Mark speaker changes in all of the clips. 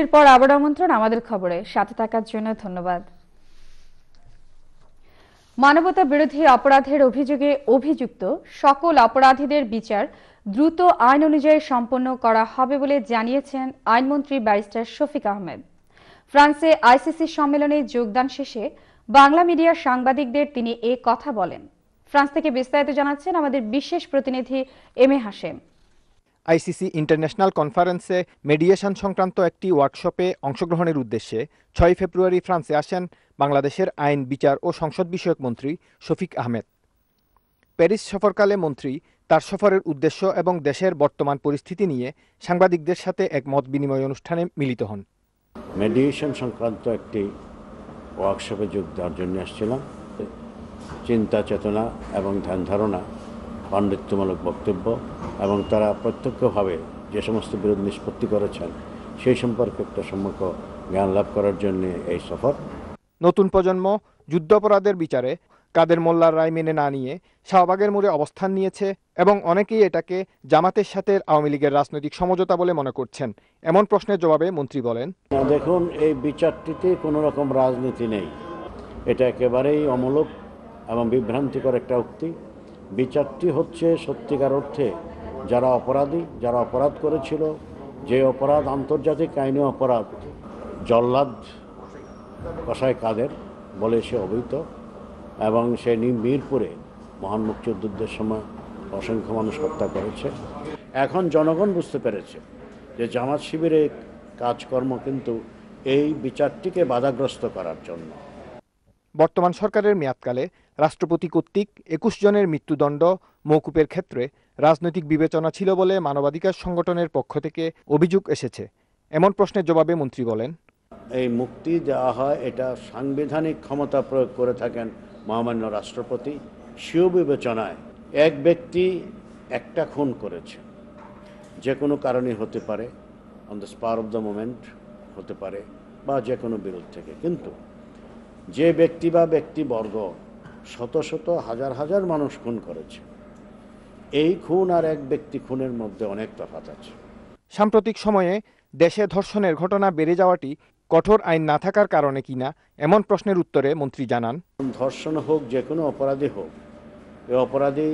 Speaker 1: বিরতির পর আবার আমন্ত্রণ আমাদের খবরে সাথে থাকার জন্য ধন্যবাদ মানবতা বিরোধী অপরাধের অভিযোগে অভিযুক্ত সকল অপরাধীদের বিচার দ্রুত আইন অনুযায়ী সম্পন্ন করা হবে বলে জানিয়েছেন আইনমন্ত্রী ব্যারিস্টার শফিক আহমেদ ফ্রান্সে আইসিসি সম্মেলনে যোগদান শেষে বাংলা মিডিয়ার সাংবাদিকদের তিনি এ কথা বলেন ফ্রান্স থেকে বিস্তারিত জানাচ্ছেন আমাদের বিশেষ প্রতিনিধি M A Hashem
Speaker 2: ICC international কনফারেন্সে মেডিয়েশন সংক্রান্ত একটি ওয়ার্কশপে অংশগ্রহণের উদ্দেশ্যে ছয় ফেব্রুয়ারি ফ্রান্সে আসেন বাংলাদেশের আইন বিচার ও সংসদ বিষয়ক মন্ত্রী শফিক আহমেদ প্যারিস সফরকালে মন্ত্রী তার সফরের উদ্দেশ্য এবং দেশের বর্তমান পরিস্থিতি নিয়ে সাংবাদিকদের সাথে এক মত বিনিময় অনুষ্ঠানে মিলিত হন
Speaker 3: মেডিয়েশন সংক্রান্ত একটি ওয়ার্কশপে যোগ দেওয়ার জন্য আসছিলাম চিন্তা চেতনা এবং ধ্যান ধারণা পাণ্ডিত্যমূলক বক্তব্য এবং তারা প্রত্যক্ষভাবে যে সমস্ত বিরোধ নিষ্পত্তি করেছেন সেই সম্পর্কে একটা সম্মুখ জ্ঞান লাভ করার জন্য এই সফর নতুন প্রজন্ম যুদ্ধাপরাধের বিচারে কাদের
Speaker 2: মোল্লার রায় মেনে না নিয়ে শাহবাগের মোড়ে অবস্থান নিয়েছে এবং অনেকেই এটাকে জামাতের সাথে আওয়ামী লীগের রাজনৈতিক সমঝোতা বলে মনে করছেন এমন প্রশ্নের জবাবে মন্ত্রী বলেন দেখুন এই
Speaker 3: বিচারটিতে কোনো রকম রাজনীতি নেই এটা একেবারেই অমূলক এবং বিভ্রান্তিকর একটা উক্তি বিচারটি হচ্ছে সত্যিকার অর্থে যারা অপরাধী যারা অপরাধ করেছিল যে অপরাধ আন্তর্জাতিক আইনি অপরাধ জল্লাদ কষায় কাদের বলে সে অবহিত এবং সে মিরপুরে মহান মুক্তিযুদ্ধের সময় অসংখ্য মানুষ হত্যা করেছে এখন জনগণ বুঝতে পেরেছে যে জামাত শিবিরে কাজকর্ম কিন্তু এই বিচারটিকে বাধাগ্রস্ত করার জন্য বর্তমান সরকারের মেয়াদকালে
Speaker 2: রাষ্ট্রপতি কর্তৃক একুশ জনের মৃত্যুদণ্ড মৌকুপের ক্ষেত্রে রাজনৈতিক বিবেচনা ছিল বলে মানবাধিকার সংগঠনের পক্ষ থেকে অভিযোগ এসেছে এমন প্রশ্নের জবাবে মন্ত্রী বলেন
Speaker 3: এই মুক্তি দেওয়া হয় এটা সাংবিধানিক ক্ষমতা প্রয়োগ করে থাকেন মহামান্য রাষ্ট্রপতি বিবেচনায় এক ব্যক্তি একটা খুন করেছে যে কোনো কারণে হতে পারে on the spur of the moment হতে পারে বা যে কোনো বিরোধ থেকে কিন্তু যে ব্যক্তি বা ব্যক্তিবর্গ শত শত হাজার হাজার মানুষ খুন করেছে এই খুন আর এক ব্যক্তি খুনের মধ্যে অনেক তফাত আছে সাম্প্রতিক সময়ে দেশে ধর্ষণের ঘটনা বেড়ে যাওয়াটি কঠোর
Speaker 2: আইন না থাকার কারণে কিনা এমন প্রশ্নের উত্তরে মন্ত্রী জানান
Speaker 3: ধর্ষণ হোক যে কোনো অপরাধী হোক এ অপরাধী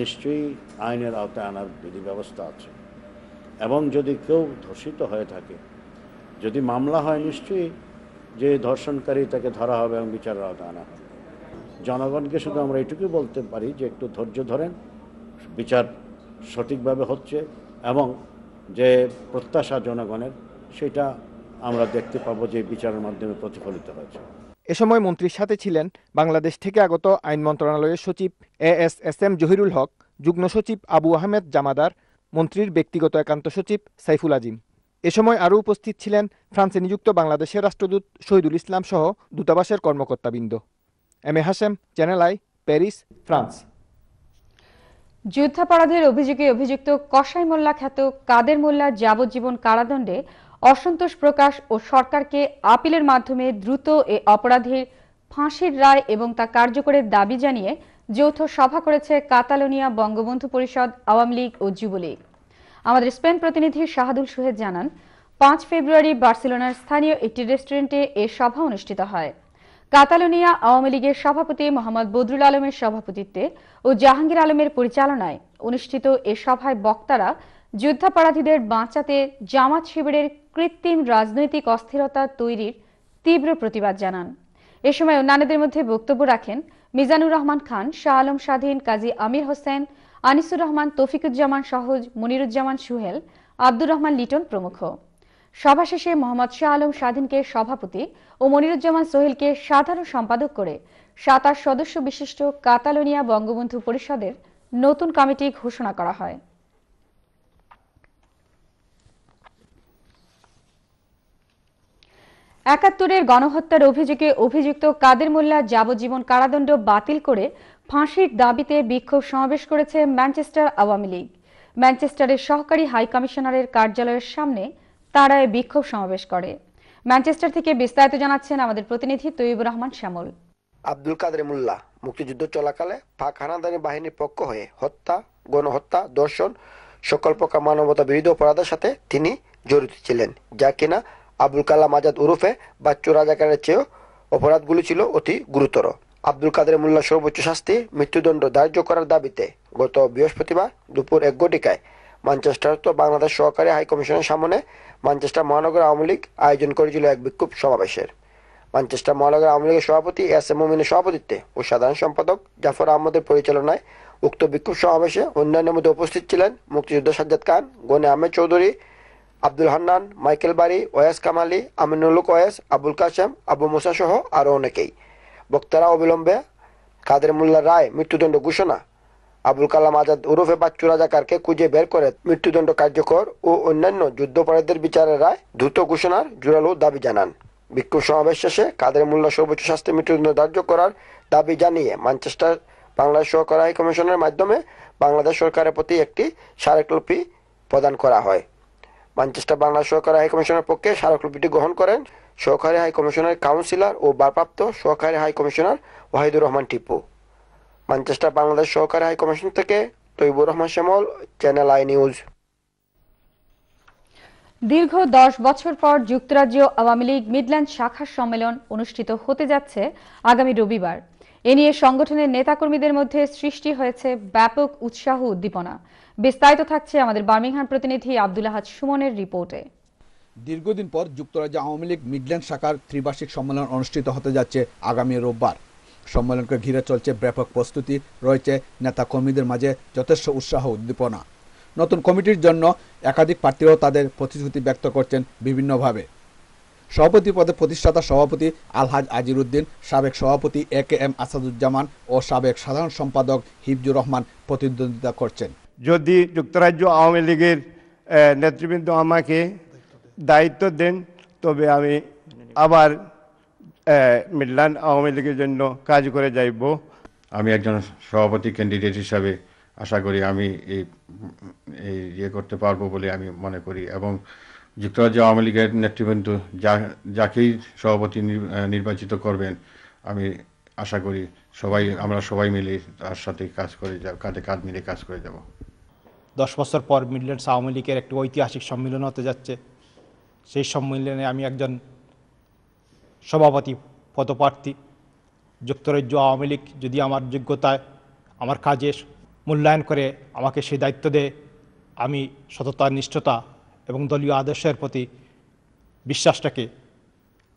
Speaker 3: নিশ্চয়ই আইনের আওতায় আনার বিধি ব্যবস্থা আছে এবং যদি কেউ ধর্ষিত হয়ে থাকে যদি মামলা হয় নিশ্চয়ই যে ধর্ষণকারী তাকে ধরা হবে এবং বিচারের আওতা আনা হবে জনগণকে শুধু আমরা এটুকুই বলতে পারি যে একটু ধৈর্য ধরেন বিচার সঠিকভাবে হচ্ছে এবং যে প্রত্যাশা জনগণের সেটা আমরা দেখতে পাবো যে বিচারের মাধ্যমে প্রতিফলিত হয়েছে
Speaker 2: এ সময় মন্ত্রীর সাথে ছিলেন বাংলাদেশ থেকে আগত আইন মন্ত্রণালয়ের সচিব A S S M Zahirul Haque যুগ্ম সচিব আবু আহমেদ জামাদার মন্ত্রীর ব্যক্তিগত একান্ত সচিব সাইফুল আজিম এ সময় আরও উপস্থিত ছিলেন ফ্রান্সে নিযুক্ত বাংলাদেশের রাষ্ট্রদূত শহীদুল ইসলাম সহ দূতাবাসের কর্মকর্তাবৃন্দ M A Hashem channel I Paris France
Speaker 1: যুদ্ধাপরাধের অভিযোগে অভিযুক্ত কসাই মোল্লা খ্যাত কাদের মোল্লা যাবজ্জীবন কারাদণ্ডে অসন্তোষ প্রকাশ ও সরকারকে আপিলের মাধ্যমে দ্রুত এ অপরাধীর ফাঁসির রায় এবং তা কার্যকরের দাবি জানিয়ে যৌথ সভা করেছে কাতালোনিয়া বঙ্গবন্ধু পরিষদ আওয়ামী লীগ ও যুবলীগ আমাদের স্পেন প্রতিনিধি শাহাদুল সুহেদ জানান পাঁচ ফেব্রুয়ারি বার্সেলোনার স্থানীয় একটি রেস্টুরেন্টে এ সভা অনুষ্ঠিত হয় কাতালোনিয়া আওয়ামী লীগের সভাপতি মোহাম্মদ বদরুল আলমের সভাপতিত্বে ও জাহাঙ্গীর আলমের পরিচালনায় অনুষ্ঠিত এ সভায় বক্তারা যুদ্ধাপরাধীদের বাঁচাতে জামাত শিবিরের কৃত্রিম রাজনৈতিক অস্থিরতা তৈরির তীব্র প্রতিবাদ জানান এ সময় অন্যান্যদের মধ্যে বক্তব্য রাখেন মিজানুর রহমান খান শাহ আলম স্বাধীন কাজী আমির হোসেন আনিসুর রহমান তৌফিকুজ্জামান সহজ মনিরুজ্জামান সুহেল আব্দুর রহমান লিটন প্রমুখ সভা শেষে মোহাম্মদ শাহ আলম স্বাধীনকে সভাপতি ও মনিরুজ্জামান সোহেলকে সাধারণ সম্পাদক করে সাতাশ সদস্য বিশিষ্ট কাতালোনিয়া বঙ্গবন্ধু পরিষদের নতুন কমিটি ঘোষণা করা হয় একাত্তরের গণহত্যার অভিযোগে অভিযুক্ত কাদের মোল্লা যাবজ্জীবন কারাদণ্ড বাতিল করে ফাঁসির দাবিতে বিক্ষোভ সমাবেশ করেছে ম্যানচেস্টার আওয়ামী লীগ ম্যানচেস্টারের সহকারী হাই কমিশনারের কার্যালয়ের সামনে তারা বিক্ষোভ সমাবেশ করে ম্যানচেস্টার থেকে বিস্তারিত জানাচ্ছেন আমাদের প্রতিনিধি তৈবুর রহমান শ্যামল
Speaker 4: আব্দুল কাদের মোল্লা মুক্তিযুদ্ধ চলাকালে পাক হানাদারি বাহিনীর পক্ষ হয়ে হত্যা গণহত্যা দর্শন সকল প্রকার মানবতা বিরোধী অপরাধের সাথে তিনি জড়িত ছিলেন যা কিনা আব্দুল কালাম আজাদ উরুফে বা চোরাজাকারের চেয়েও অপরাধগুলি ছিল অতি গুরুতর আব্দুল কাদের মোল্লা সর্বোচ্চ শাস্তি মৃত্যুদণ্ড ধার্য করার দাবিতে গত বৃহস্পতিবার দুপুর এক ঘটিকায় তো বাংলাদেশ সহকারী হাইকমিশনের সামনে মানচেস্টার মহানগর আওয়ামী লীগ আয়োজন করেছিল এক বিক্ষোভ সমাবেশের মানচেস্টার মহানগর আওয়ামী লীগের সভাপতি এস এম মোমিনের সভাপতিত্বে ও সাধারণ সম্পাদক জাফর আহমদের পরিচালনায় উক্ত বিক্ষোভ সমাবেশে অন্যান্যের মধ্যে উপস্থিত ছিলেন মুক্তিযোদ্ধা সাজ্জাদ খান গনে আহমেদ চৌধুরী আব্দুল হান্নান মাইকেল বাড়ি ওয়াস কামালি আমিনুল ওয়েস আবুল কাশেম আবু মোসা সহ আরও অনেকেই বক্তারা অবিলম্বে কাদের মোল্লা রায় মৃত্যুদণ্ড ঘোষণা আবুল কালাম আজাদ উরুফে বাচ্চু রাজাকারকে খুঁজে বের করে মৃত্যুদণ্ড কার্যকর ও অন্যান্য যুদ্ধপরাধীদের বিচারের রায় দ্রুত ঘোষণার জোরালো দাবি জানান বিক্ষোভ সমাবেশ শেষে কাদের মোল্লা সর্বোচ্চ শাস্তি মৃত্যুদণ্ড ধার্য করার দাবি জানিয়ে ম্যানচেস্টার বাংলাদেশ সহকারী কমিশনের মাধ্যমে বাংলাদেশ সরকারের প্রতি একটি স্মারকলিপি প্রদান করা হয় ম্যানচেস্টার বাংলা সহকারী হাইকমিশনের পক্ষে স্মারকলিপিটি গ্রহণ করেন সহকারী হাইকমিশনের কাউন্সিলর ও ভারপ্রাপ্ত সহকারী হাইকমিশনার ওয়াহিদুর রহমান টিপু ম্যানচেস্টার বাংলাদেশ সহকারী হাইকমিশন থেকে Taibur Rahman Shyamal channel I news
Speaker 1: দীর্ঘ দশ বছর পর যুক্তরাজ্য আওয়ামী লীগ মিডল্যান্ড শাখার সম্মেলন অনুষ্ঠিত হতে যাচ্ছে আগামী রবিবার এ নিয়ে সংগঠনের নেতাকর্মীদের মধ্যে সৃষ্টি হয়েছে ব্যাপক উৎসাহ উদ্দীপনা বিস্তারিত থাকছে আমাদের বার্মিংহাম প্রতিনিধি আব্দুল আহাদ সুমনের রিপোর্টে
Speaker 5: দীর্ঘদিন পর যুক্তরাজ্য আওয়ামী লীগ মিডল্যান্ড শাখার ত্রিবার্ষিক সম্মেলন অনুষ্ঠিত হতে যাচ্ছে আগামী রোববার সম্মেলনকে ঘিরে চলছে ব্যাপক প্রস্তুতি রয়েছে নেতা কর্মীদের মাঝে যথেষ্ট উৎসাহ উদ্দীপনা নতুন কমিটির জন্য একাধিক প্রার্থীরাও তাদের প্রতিশ্রুতি ব্যক্ত করছেন বিভিন্নভাবে সভাপতি পদে প্রতিষ্ঠাতা সভাপতি আলহাজ আজিরুদ্দিন সাবেক সভাপতি এ কে এম আসাদুজ্জামান ও সাবেক সাধারণ সম্পাদক হিফজুর রহমান প্রতিদ্বন্দ্বিতা করছেন যদি যুক্তরাজ্য আওয়ামী
Speaker 3: লীগের নেতৃবৃন্দ আমাকে দায়িত্ব দেন তবে আমি আবার মিডল্যান্ড আওয়ামী লীগের জন্য কাজ করে যাইব আমি একজন সভাপতি ক্যান্ডিডেট হিসাবে আশা করি আমি এই ইয়ে করতে পারবো বলে আমি মনে করি এবং যুক্তরাজ্য আওয়ামী লীগের নেতৃবৃন্দ যা যাকেই সভাপতি নির্বাচিত করবেন আমি আশা করি সবাই আমরা সবাই মিলে তার সাথে কাজ করে যাব কাঁধে কাঁধ মিলে কাজ করে যাব দশ বছর পর
Speaker 2: মিডল্যান্ডস আওয়ামী লীগের একটি ঐতিহাসিক সম্মেলন হতে যাচ্ছে সেই সম্মেলনে আমি একজন সভাপতি পদপ্রার্থী যুক্তরাজ্য আওয়ামী লীগ যদি আমার যোগ্যতায় আমার কাজে মূল্যায়ন করে আমাকে সেই দায়িত্ব দেয় আমি সততা নিষ্ঠতা এবং দলীয় আদর্শের প্রতি বিশ্বাসটাকে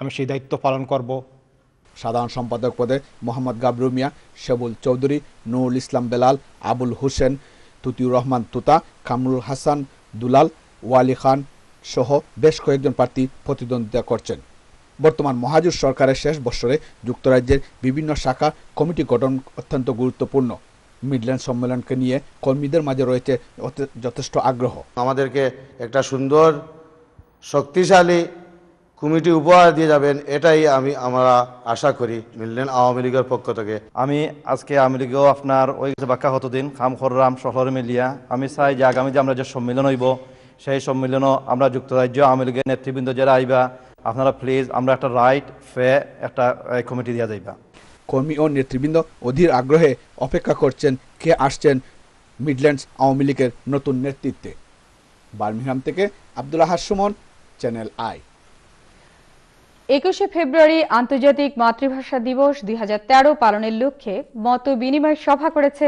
Speaker 2: আমি সেই দায়িত্ব পালন করব সাধারণ সম্পাদক পদে মোহাম্মদ গাবরুমিয়া মিয়া
Speaker 5: শেবুল চৌধুরী নুরুল ইসলাম বেলাল আবুল হোসেন তুতিউর রহমান তুতা কামরুল হাসান দুলাল ওয়ালি খান সহ বেশ কয়েকজন প্রার্থী প্রতিদ্বন্দ্বিতা করছেন বর্তমান মহাজুর সরকারের শেষ বছরে যুক্তরাজ্যের বিভিন্ন শাখা কমিটি গঠন অত্যন্ত গুরুত্বপূর্ণ মিডল্যান্ড সম্মেলনকে নিয়ে কর্মীদের মাঝে রয়েছে যথেষ্ট আগ্রহ আমাদেরকে একটা সুন্দর শক্তিশালী কমিটি
Speaker 2: উপহার দিয়ে যাবেন এটাই আমি আমরা আশা করি মিললেন আওয়ামী লীগের পক্ষ থেকে আমি আজকে আওয়ামী লীগেও আপনার ওই বাক্যা কতদিন দিন খামখরাম শহর মিলিয়া আমি চাই যে আগামী যে আমরা যে সম্মেলন হইব সেই সম্মেলনও আমরা যুক্তরাজ্য আওয়ামী লীগের নেতৃবৃন্দ যারা আইবা আপনারা প্লিজ আমরা একটা রাইট ফে একটা কমিটি দিয়ে যাইবা কর্মী ও নেতৃবৃন্দ অধীর
Speaker 5: আগ্রহে অপেক্ষা করছেন কে আসছেন মিডল্যান্ডস আওয়ামী লীগের নতুন নেতৃত্বে বার্মিংহাম থেকে আবদুল্লাহ সুমন চ্যানেল আই
Speaker 1: একুশে ফেব্রুয়ারি আন্তর্জাতিক মাতৃভাষা দিবস দুই পালনের লক্ষ্যে মত বিনিময় সভা করেছে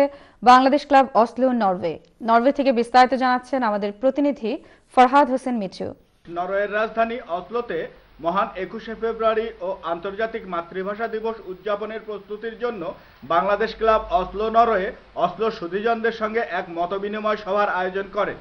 Speaker 1: Bangladesh club Oslo Norway Norway থেকে বিস্তারিত জানাচ্ছেন আমাদের প্রতিনিধি ফরহাদ হোসেন মিচু
Speaker 5: নরওয়ের রাজধানী অসলোতে মহান একুশে ফেব্রুয়ারি ও আন্তর্জাতিক মাতৃভাষা দিবস উদযাপনের প্রস্তুতির জন্য Bangladesh club Oslo Norway Oslo সুধিজনদের সঙ্গে এক মতবিনিময় সভার আয়োজন করে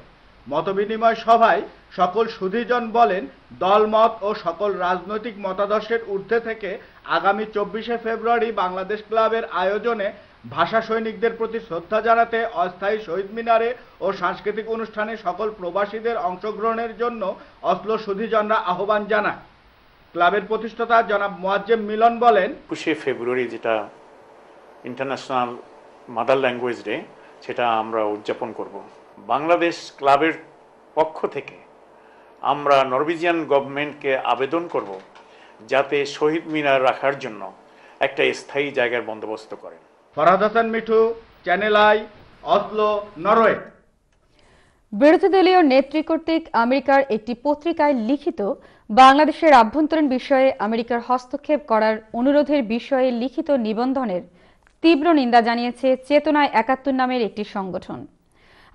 Speaker 5: মতবিনিময় সভায় সকল সুধীজন বলেন দলমত ও সকল রাজনৈতিক মতাদর্শের ঊর্ধ্বে থেকে আগামী চব্বিশে ফেব্রুয়ারি বাংলাদেশ ক্লাবের আয়োজনে ভাষা সৈনিকদের প্রতি শ্রদ্ধা জানাতে অস্থায়ী শহীদ মিনারে ও সাংস্কৃতিক অনুষ্ঠানে সকল প্রবাসীদের অংশগ্রহণের জন্য অশ্ল সুধীজনরা আহ্বান জানায় ক্লাবের প্রতিষ্ঠাতা জনাব মোয়াজ্জেম মিলন বলেন
Speaker 3: একুশে ফেব্রুয়ারি যেটা ইন্টারন্যাশনাল মাদার ল্যাঙ্গুয়েজ ডে সেটা আমরা উদযাপন করব বাংলাদেশ ক্লাবের পক্ষ থেকে আমরা নরওয়েজিয়ান গভর্নমেন্টকে আবেদন করব যাতে শহীদ মিনার রাখার জন্য একটা স্থায়ী জায়গার বন্দোবস্ত করেন
Speaker 5: Farhad Hasan Mithu channel I Oslo Norway
Speaker 1: বিরোধী দলীয় নেত্রী কর্তৃক আমেরিকার একটি পত্রিকায় লিখিত বাংলাদেশের আভ্যন্তরীণ বিষয়ে আমেরিকার হস্তক্ষেপ করার অনুরোধের বিষয়ে লিখিত নিবন্ধনের তীব্র নিন্দা জানিয়েছে চেতনায় একাত্তর নামের একটি সংগঠন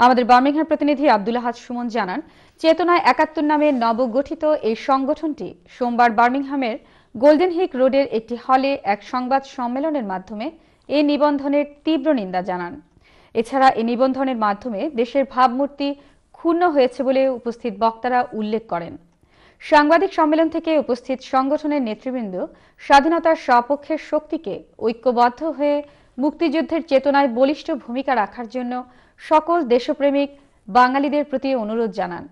Speaker 1: আমাদের বার্মিংহাম প্রতিনিধি আব্দুল হাজ সুমন জানান চেতনায় একাত্তর নামে নবগঠিত এই সংগঠনটি সোমবার বার্মিংহামের গোল্ডেন হিক রোডের একটি হলে এক সংবাদ সম্মেলনের মাধ্যমে এই নিবন্ধনের তীব্র নিন্দা জানান এছাড়া এই নিবন্ধনের মাধ্যমে দেশের ভাবমূর্তি ক্ষুণ্ণ হয়েছে বলে উপস্থিত বক্তারা উল্লেখ করেন সাংবাদিক সম্মেলন থেকে উপস্থিত সংগঠনের নেতৃবৃন্দ স্বাধীনতার স্বপক্ষের শক্তিকে ঐক্যবদ্ধ হয়ে মুক্তিযুদ্ধের চেতনায় বলিষ্ঠ ভূমিকা রাখার জন্য সকল দেশপ্রেমিক বাঙালিদের প্রতি অনুরোধ জানান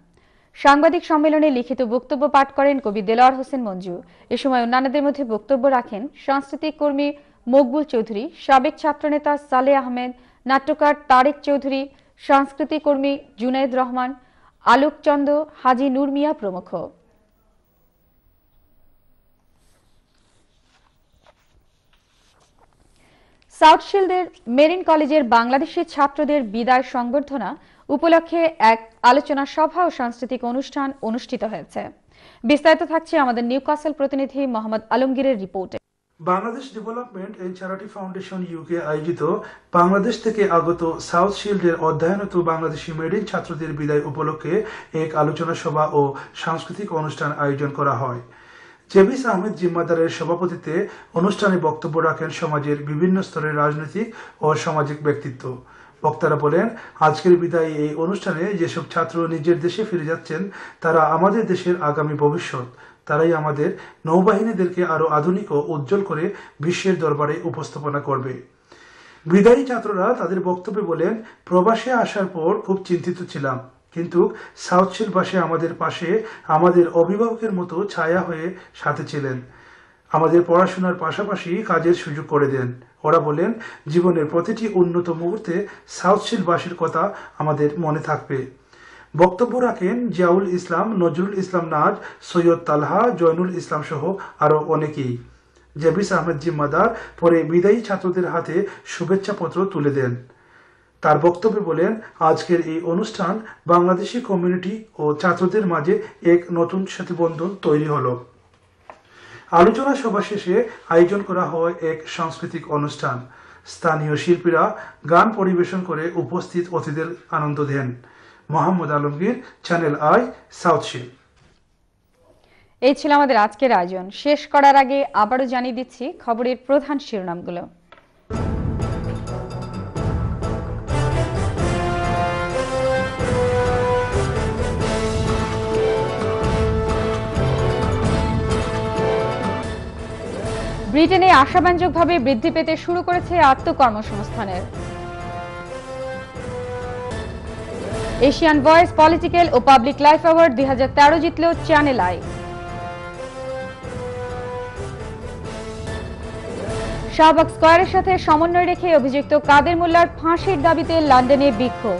Speaker 1: সাংবাদিক সম্মেলনে লিখিত বক্তব্য পাঠ করেন কবি দেলোয়ার হোসেন মঞ্জু এ সময় অন্যান্যদের মধ্যে বক্তব্য রাখেন সাংস্কৃতিক কর্মী মকবুল চৌধুরী সাবেক ছাত্রনেতা সালে আহমেদ নাট্যকার তারেক চৌধুরী সাংস্কৃতিক কর্মী জুনায়দ রহমান আলোকচন্দ হাজি নুর মিয়া প্রমুখ সাউথ শিল্ডের মেরিন কলেজের বাংলাদেশের ছাত্রদের বিদায় সংবর্ধনা উপলক্ষে এক আলোচনা সভা ও সাংস্কৃতিক অনুষ্ঠান অনুষ্ঠিত হয়েছে বিস্তারিত থাকছে আমাদের নিউকাসেল প্রতিনিধি মোহাম্মদ আলমগীরের রিপোর্টে
Speaker 6: Bangladesh development and charity foundation UK আয়োজিত বাংলাদেশ থেকে আগত সাউথ শিল্ডের অধ্যয়নত বাংলাদেশি মেডিন ছাত্রদের বিদায় উপলক্ষে এক আলোচনা সভা ও সাংস্কৃতিক অনুষ্ঠান আয়োজন করা হয় জেভিস আহমেদ জিম্মাদারের সভাপতিত্বে অনুষ্ঠানে বক্তব্য রাখেন সমাজের বিভিন্ন স্তরের রাজনৈতিক ও সামাজিক ব্যক্তিত্ব বক্তারা বলেন আজকের বিদায় এই অনুষ্ঠানে যেসব ছাত্র নিজের দেশে ফিরে যাচ্ছেন তারা আমাদের দেশের আগামী ভবিষ্যৎ তারাই আমাদের নৌবাহিনীদেরকে আরও আধুনিক ও উজ্জ্বল করে বিশ্বের দরবারে উপস্থাপনা করবে বিদায়ী ছাত্ররা তাদের বক্তব্যে বলেন প্রবাসে আসার পর খুব চিন্তিত ছিলাম কিন্তু সাউথ সির পাশে আমাদের পাশে আমাদের অভিভাবকের মতো ছায়া হয়ে সাথে ছিলেন আমাদের পড়াশোনার পাশাপাশি কাজের সুযোগ করে দেন ওরা বলেন জীবনের প্রতিটি উন্নত মুহূর্তে সাউথ সিলবাসীর কথা আমাদের মনে থাকবে বক্তব্য রাখেন জিয়াউল ইসলাম নজরুল ইসলাম নাজ সৈয়দ তালহা জয়নুল ইসলাম সহ আরও অনেকেই জেবিস আহমেদ জিম্মাদার পরে বিদায়ী ছাত্রদের হাতে শুভেচ্ছাপত্র তুলে দেন তার বক্তব্যে বলেন আজকের এই অনুষ্ঠান বাংলাদেশি কমিউনিটি ও ছাত্রদের মাঝে এক নতুন সেতুবন্ধন তৈরি হল আলোচনা সভা শেষে আয়োজন করা হয় এক সাংস্কৃতিক অনুষ্ঠান স্থানীয় শিল্পীরা গান পরিবেশন করে উপস্থিত অতিথিদের আনন্দ দেন Mohammad Alamgir channel I South Shields
Speaker 1: এই ছিল আমাদের আজকের আয়োজন শেষ করার আগে আবারও জানিয়ে দিচ্ছি খবরের প্রধান শিরোনামগুলো ব্রিটেনে আশাব্যঞ্জকভাবে বৃদ্ধি পেতে শুরু করেছে আত্মকর্মসংস্থানের এশিয়ান ভয়েস পলিটিক্যাল ও পাবলিক লাইফ অ্যাওয়ার্ড দুই হাজার তেরো জিতল চ্যানেল আই শাহবাগ স্কয়ারের সাথে সমন্বয় রেখে অভিযুক্ত কাদের মোল্লার ফাঁসির দাবিতে লন্ডনে বিক্ষোভ